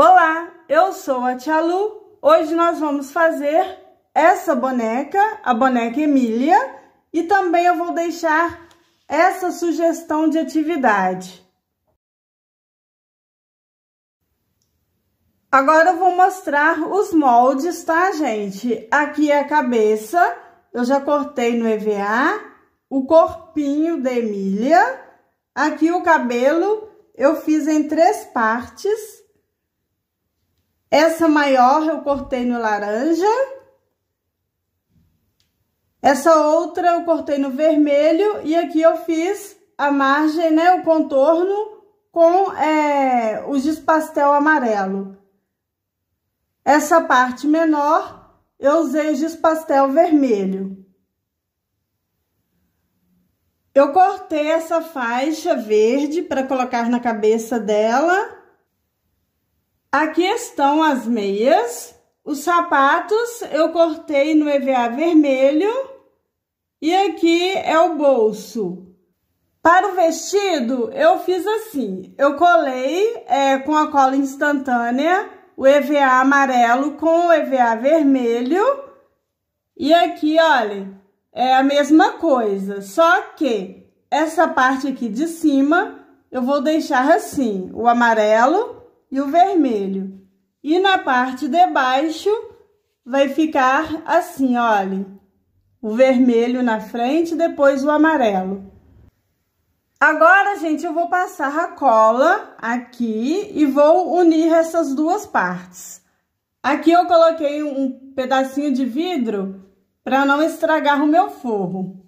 Olá, eu sou a Tia Lu. Hoje nós vamos fazer essa boneca, a boneca Emília, e também eu vou deixar essa sugestão de atividade. Agora eu vou mostrar os moldes, tá, gente? Aqui é a cabeça, eu já cortei no EVA, o corpinho da Emília, aqui o cabelo, eu fiz em três partes. Essa maior eu cortei no laranja. Essa outra eu cortei no vermelho e aqui eu fiz a margem, né, o contorno com é, o gispastel amarelo. Essa parte menor eu usei o despastel vermelho. Eu cortei essa faixa verde para colocar na cabeça dela. Aqui estão as meias. Os sapatos eu cortei no EVA vermelho. E aqui é o bolso. Para o vestido, eu fiz assim. Eu colei é, com a cola instantânea o EVA amarelo com o EVA vermelho. E aqui, olha, é a mesma coisa. Só que essa parte aqui de cima, eu vou deixar assim, o amarelo e o vermelho. E na parte de baixo vai ficar assim, olha. O vermelho na frente, depois o amarelo. Agora, gente, eu vou passar a cola aqui e vou unir essas duas partes. Aqui eu coloquei um pedacinho de vidro para não estragar o meu forro.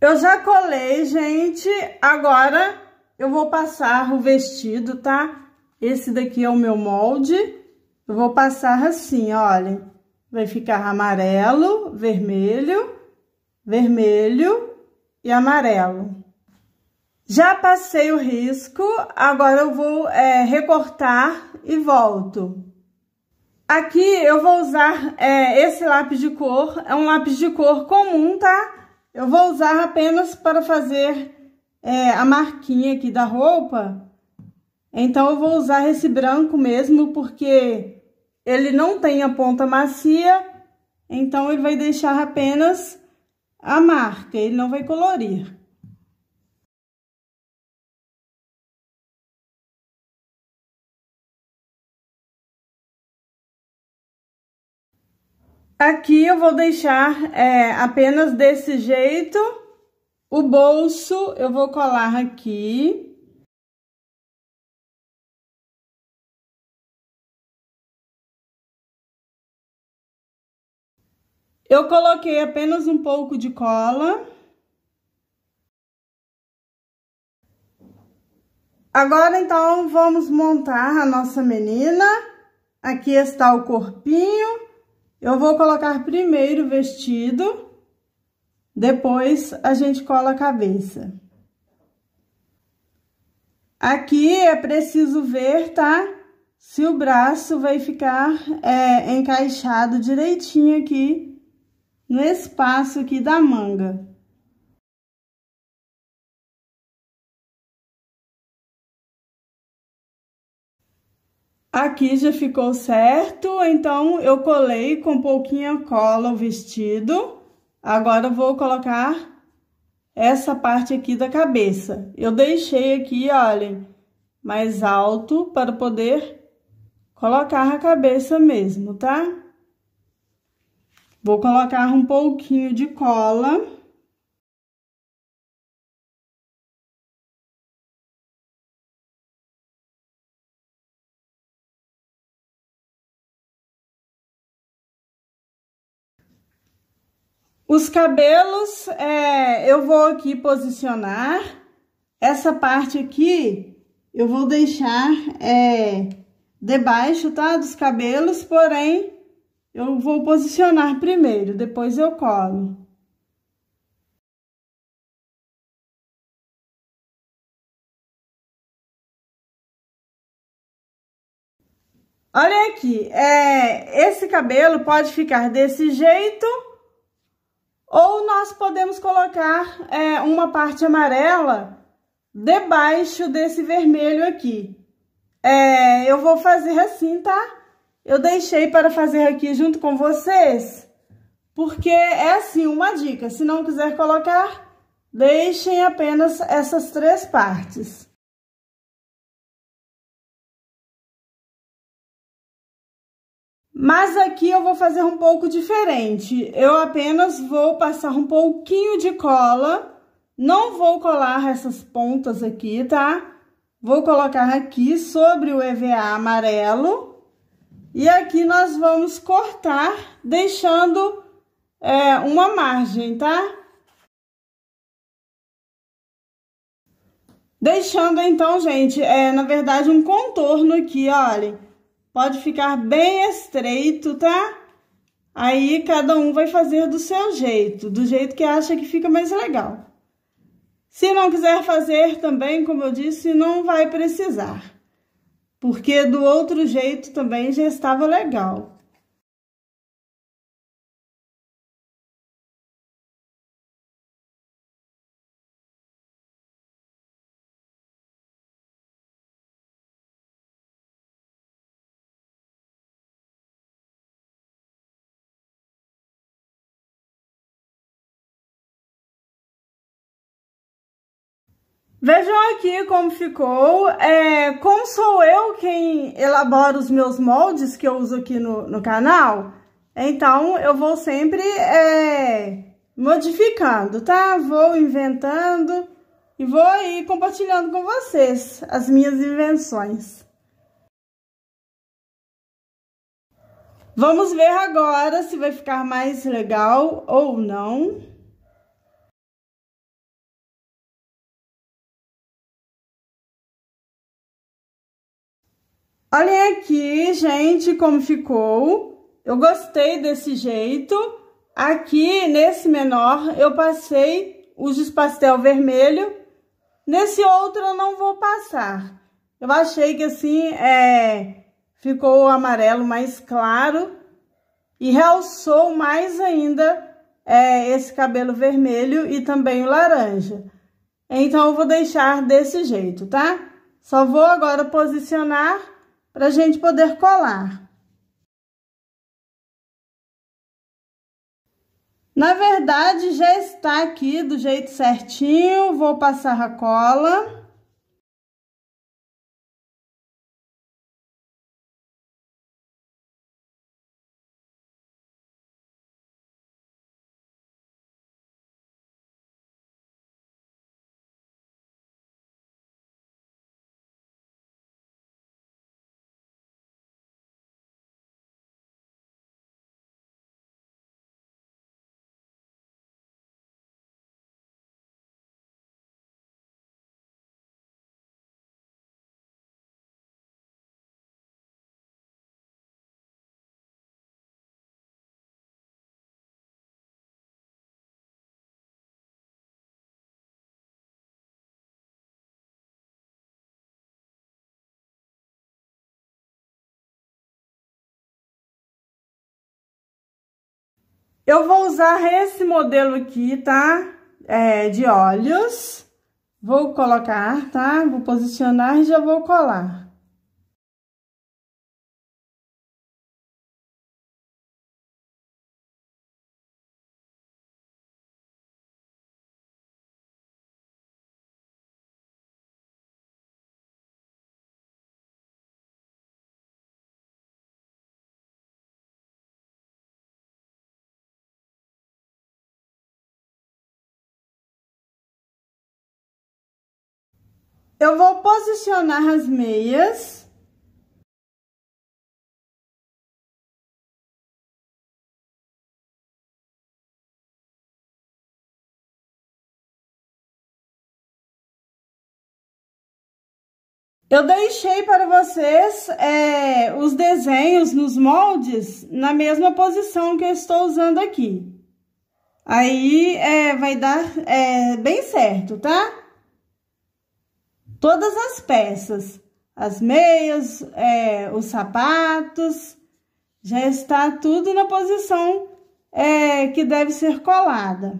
Eu já colei, gente. Agora eu vou passar o vestido, tá? Esse daqui é o meu molde. Eu vou passar assim, olhem. Vai ficar amarelo, vermelho, vermelho e amarelo. Já passei o risco, agora eu vou é, recortar e volto. Aqui eu vou usar é, esse lápis de cor, é um lápis de cor comum, tá? Eu vou usar apenas para fazer é, a marquinha aqui da roupa. Então, eu vou usar esse branco mesmo, porque ele não tem a ponta macia. Então, ele vai deixar apenas a marca, ele não vai colorir. Aqui eu vou deixar é, apenas desse jeito. O bolso eu vou colar aqui. Eu coloquei apenas um pouco de cola. Agora, então, vamos montar a nossa menina. Aqui está o corpinho. Eu vou colocar primeiro o vestido, depois a gente cola a cabeça. Aqui é preciso ver, tá? Se o braço vai ficar é, encaixado direitinho aqui no espaço aqui da manga. Aqui já ficou certo, então eu colei com pouquinha cola o vestido. Agora vou colocar essa parte aqui da cabeça. Eu deixei aqui, olhem, mais alto para poder colocar a cabeça mesmo, tá? Vou colocar um pouquinho de cola. Os cabelos, é, eu vou aqui posicionar. Essa parte aqui, eu vou deixar é, debaixo, tá? Dos cabelos, porém, eu vou posicionar primeiro, depois eu colo. Olha aqui, é, esse cabelo pode ficar desse jeito ou nós podemos colocar é, uma parte amarela debaixo desse vermelho aqui. É, eu vou fazer assim, tá? Eu deixei para fazer aqui junto com vocês, porque é assim, uma dica. Se não quiser colocar, deixem apenas essas três partes. Mas aqui eu vou fazer um pouco diferente. Eu apenas vou passar um pouquinho de cola. Não vou colar essas pontas aqui, tá? Vou colocar aqui sobre o EVA amarelo. E aqui nós vamos cortar, deixando é, uma margem, tá? Deixando então, gente, é, na verdade, um contorno aqui, olhem Pode ficar bem estreito, tá? Aí cada um vai fazer do seu jeito, do jeito que acha que fica mais legal. Se não quiser fazer também, como eu disse, não vai precisar, porque do outro jeito também já estava legal. Vejam aqui como ficou, é, como sou eu quem elabora os meus moldes que eu uso aqui no, no canal, então eu vou sempre é, modificando, tá? Vou inventando e vou aí compartilhando com vocês as minhas invenções. Vamos ver agora se vai ficar mais legal ou não. Olhem aqui, gente, como ficou. Eu gostei desse jeito. Aqui, nesse menor, eu passei o despastel pastel vermelho. Nesse outro, eu não vou passar. Eu achei que, assim, é, ficou o amarelo mais claro. E realçou mais ainda é, esse cabelo vermelho e também o laranja. Então, eu vou deixar desse jeito, tá? Só vou agora posicionar para a gente poder colar. Na verdade, já está aqui do jeito certinho, vou passar a cola. Eu vou usar esse modelo aqui, tá? É, de olhos. Vou colocar, tá? Vou posicionar e já vou colar. Eu vou posicionar as meias. Eu deixei para vocês é, os desenhos nos moldes na mesma posição que eu estou usando aqui. Aí, é, vai dar é, bem certo, tá? todas as peças, as meias, é, os sapatos, já está tudo na posição é, que deve ser colada.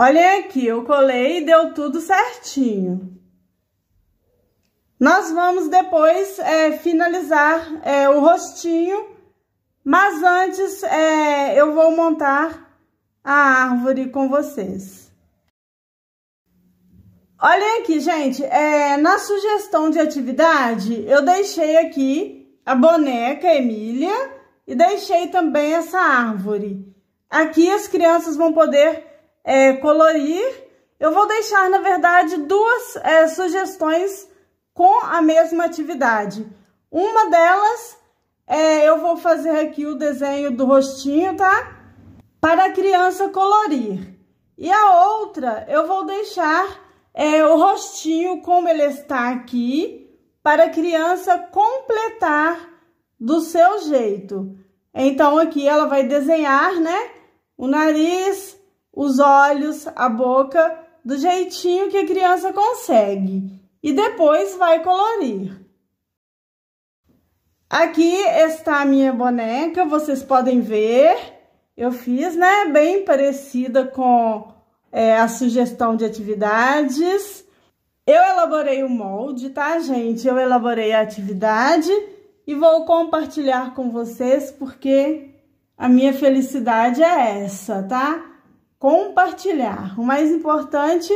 Olhem aqui, eu colei e deu tudo certinho. Nós vamos depois é, finalizar é, o rostinho, mas antes é, eu vou montar a árvore com vocês. Olhem aqui, gente, é, na sugestão de atividade, eu deixei aqui a boneca Emília e deixei também essa árvore. Aqui as crianças vão poder é, colorir, eu vou deixar, na verdade, duas é, sugestões com a mesma atividade. Uma delas, é, eu vou fazer aqui o desenho do rostinho, tá? Para a criança colorir. E a outra, eu vou deixar é, o rostinho como ele está aqui, para a criança completar do seu jeito. Então, aqui ela vai desenhar, né? O nariz, os olhos, a boca, do jeitinho que a criança consegue e depois vai colorir. Aqui está a minha boneca, vocês podem ver. Eu fiz, né, bem parecida com é, a sugestão de atividades. Eu elaborei o molde, tá, gente? Eu elaborei a atividade e vou compartilhar com vocês porque a minha felicidade é essa, tá? compartilhar. O mais importante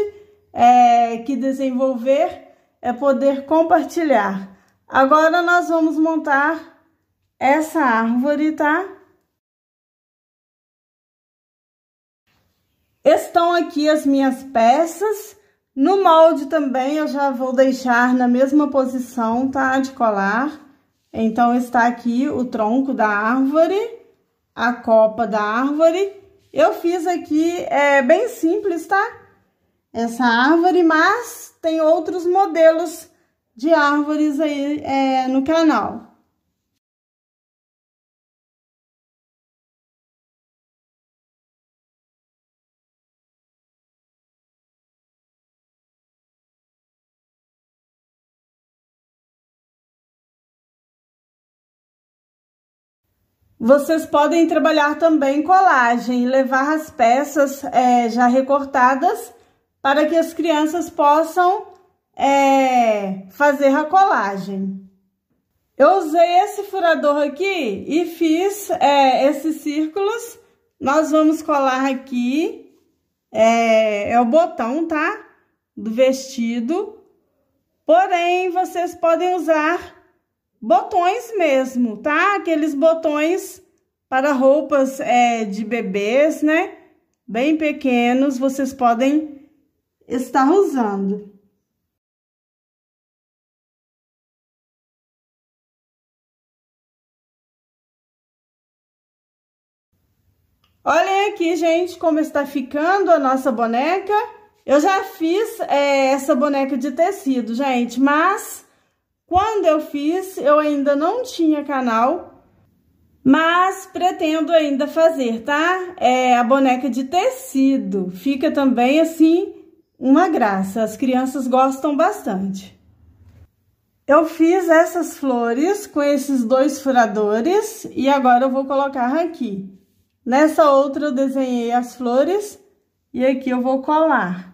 é que desenvolver é poder compartilhar. Agora nós vamos montar essa árvore, tá? Estão aqui as minhas peças. No molde também eu já vou deixar na mesma posição, tá? De colar. Então, está aqui o tronco da árvore, a copa da árvore eu fiz aqui, é bem simples, tá? Essa árvore, mas tem outros modelos de árvores aí é, no canal. Vocês podem trabalhar também colagem, levar as peças é, já recortadas para que as crianças possam é, fazer a colagem. Eu usei esse furador aqui e fiz é, esses círculos. Nós vamos colar aqui, é, é o botão, tá? Do vestido. Porém, vocês podem usar botões mesmo, tá? Aqueles botões para roupas é, de bebês, né? Bem pequenos, vocês podem estar usando. Olhem aqui, gente, como está ficando a nossa boneca. Eu já fiz é, essa boneca de tecido, gente, mas quando eu fiz, eu ainda não tinha canal, mas pretendo ainda fazer, tá? É a boneca de tecido, fica também assim uma graça, as crianças gostam bastante. Eu fiz essas flores com esses dois furadores e agora eu vou colocar aqui. Nessa outra eu desenhei as flores e aqui eu vou colar.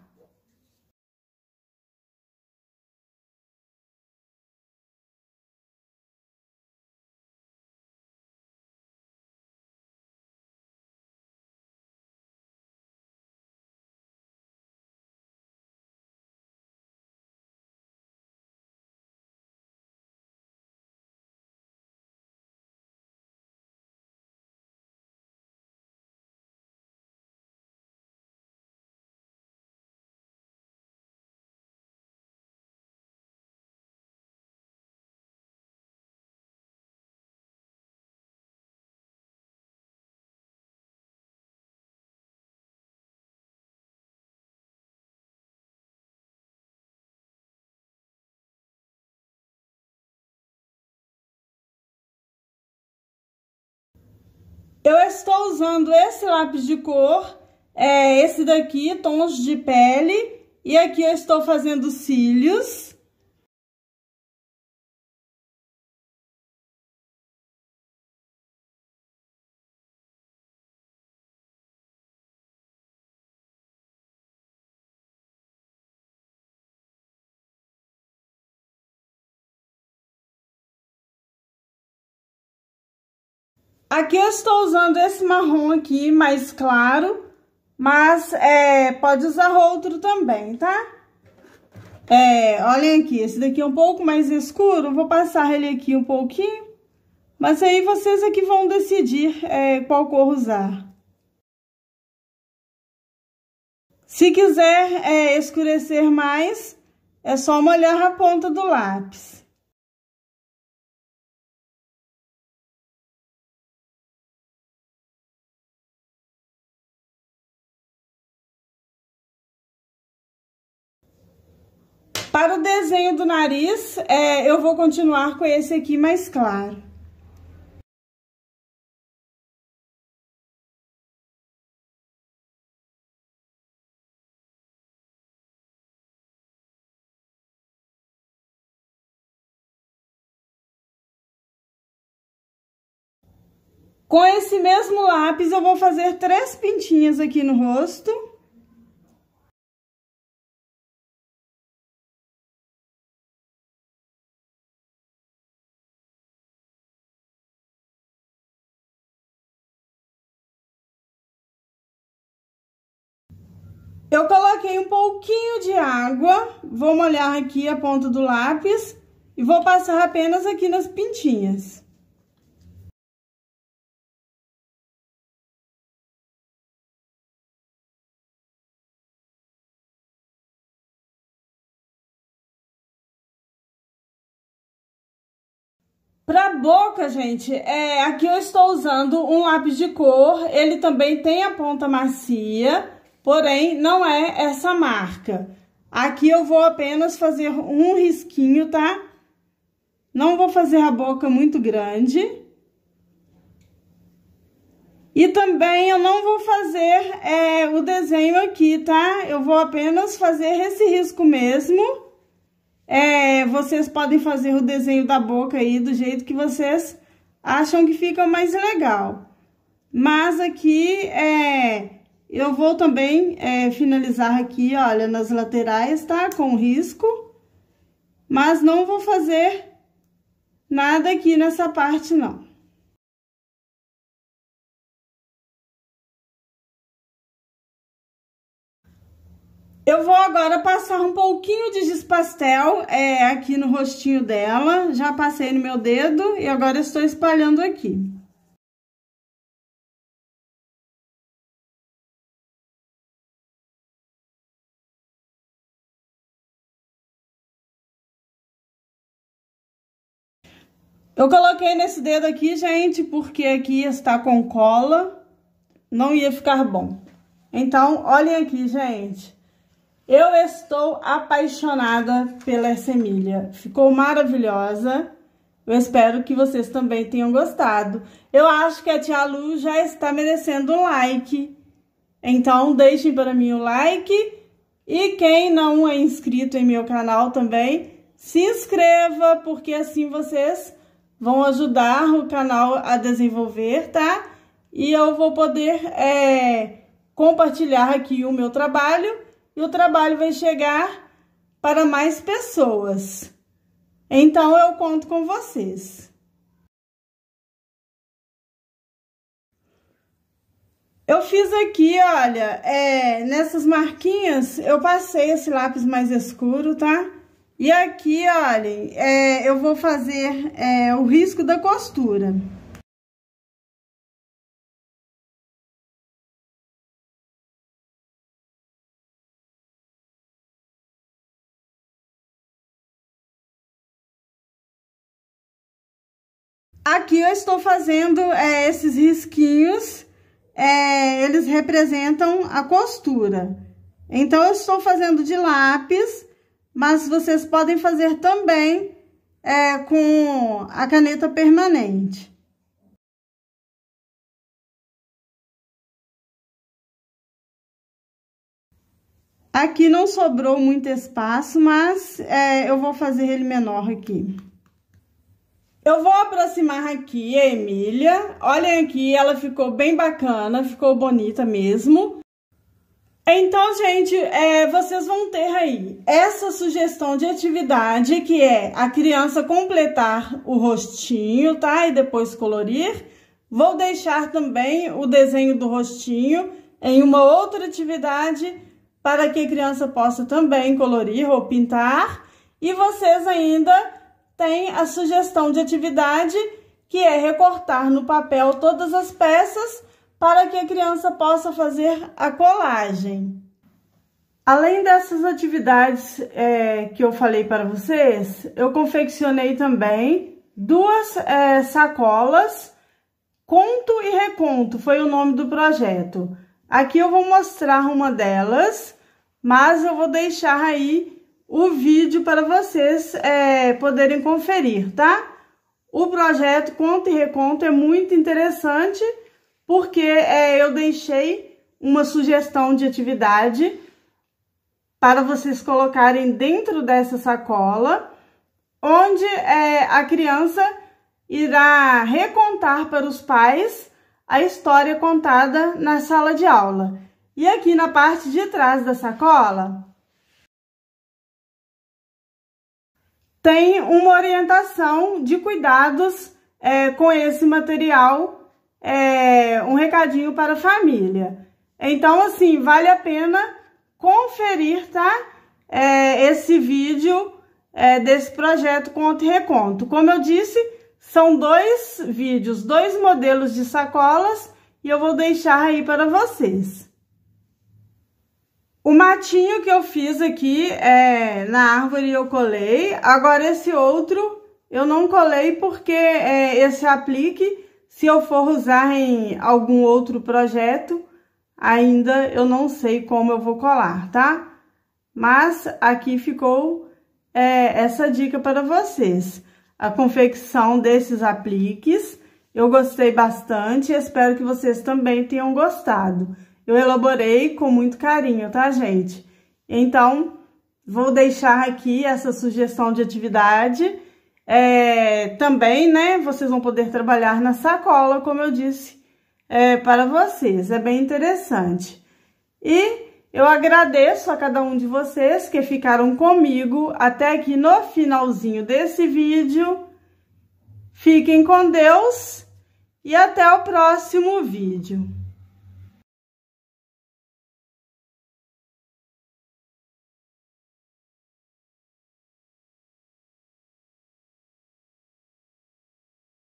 Eu estou usando esse lápis de cor, é, esse daqui, tons de pele. E aqui eu estou fazendo cílios. Aqui eu estou usando esse marrom aqui, mais claro, mas é, pode usar outro também, tá? É, olhem aqui, esse daqui é um pouco mais escuro, vou passar ele aqui um pouquinho, mas aí vocês aqui é vão decidir é, qual cor usar. Se quiser é, escurecer mais, é só molhar a ponta do lápis. Para o desenho do nariz, é, eu vou continuar com esse aqui mais claro. Com esse mesmo lápis, eu vou fazer três pintinhas aqui no rosto. Eu coloquei um pouquinho de água, vou molhar aqui a ponta do lápis e vou passar apenas aqui nas pintinhas. Pra boca, gente, é, aqui eu estou usando um lápis de cor, ele também tem a ponta macia porém não é essa marca. Aqui eu vou apenas fazer um risquinho, tá? Não vou fazer a boca muito grande. E também eu não vou fazer é, o desenho aqui, tá? Eu vou apenas fazer esse risco mesmo. É, vocês podem fazer o desenho da boca aí do jeito que vocês acham que fica mais legal. Mas aqui é eu vou também é, finalizar aqui, olha, nas laterais, tá? Com risco. Mas não vou fazer nada aqui nessa parte, não. Eu vou agora passar um pouquinho de despastel é, aqui no rostinho dela. Já passei no meu dedo e agora estou espalhando aqui. Eu coloquei nesse dedo aqui, gente, porque aqui está com cola, não ia ficar bom. Então, olhem aqui, gente. Eu estou apaixonada pela semília. Ficou maravilhosa. Eu espero que vocês também tenham gostado. Eu acho que a Tia Lu já está merecendo um like. Então, deixem para mim o like. E quem não é inscrito em meu canal também, se inscreva, porque assim vocês vão ajudar o canal a desenvolver, tá? E eu vou poder é, compartilhar aqui o meu trabalho e o trabalho vai chegar para mais pessoas. Então, eu conto com vocês. Eu fiz aqui, olha, é, nessas marquinhas, eu passei esse lápis mais escuro, tá? E aqui, olhem, é, eu vou fazer é, o risco da costura. Aqui eu estou fazendo é, esses risquinhos, é, eles representam a costura. Então, eu estou fazendo de lápis mas vocês podem fazer também é, com a caneta permanente. Aqui não sobrou muito espaço, mas é, eu vou fazer ele menor aqui. Eu vou aproximar aqui a Emília. Olhem aqui, ela ficou bem bacana, ficou bonita mesmo. Então, gente, é, vocês vão ter aí essa sugestão de atividade, que é a criança completar o rostinho, tá? E depois colorir. Vou deixar também o desenho do rostinho em uma outra atividade para que a criança possa também colorir ou pintar. E vocês ainda têm a sugestão de atividade, que é recortar no papel todas as peças para que a criança possa fazer a colagem. Além dessas atividades é, que eu falei para vocês, eu confeccionei também duas é, sacolas Conto e Reconto, foi o nome do projeto. Aqui eu vou mostrar uma delas, mas eu vou deixar aí o vídeo para vocês é, poderem conferir, tá? O projeto Conto e Reconto é muito interessante porque é, eu deixei uma sugestão de atividade para vocês colocarem dentro dessa sacola, onde é, a criança irá recontar para os pais a história contada na sala de aula. E aqui na parte de trás da sacola, tem uma orientação de cuidados é, com esse material é, um recadinho para a família. Então, assim, vale a pena conferir, tá? É, esse vídeo é, desse projeto Conto e Reconto. Como eu disse, são dois vídeos, dois modelos de sacolas e eu vou deixar aí para vocês. O matinho que eu fiz aqui é, na árvore eu colei, agora esse outro eu não colei porque é, esse aplique se eu for usar em algum outro projeto, ainda eu não sei como eu vou colar, tá? Mas aqui ficou é, essa dica para vocês. A confecção desses apliques, eu gostei bastante, espero que vocês também tenham gostado. Eu elaborei com muito carinho, tá, gente? Então, vou deixar aqui essa sugestão de atividade é, também, né, vocês vão poder trabalhar na sacola, como eu disse, é, para vocês. É bem interessante. E eu agradeço a cada um de vocês que ficaram comigo até aqui no finalzinho desse vídeo. Fiquem com Deus e até o próximo vídeo.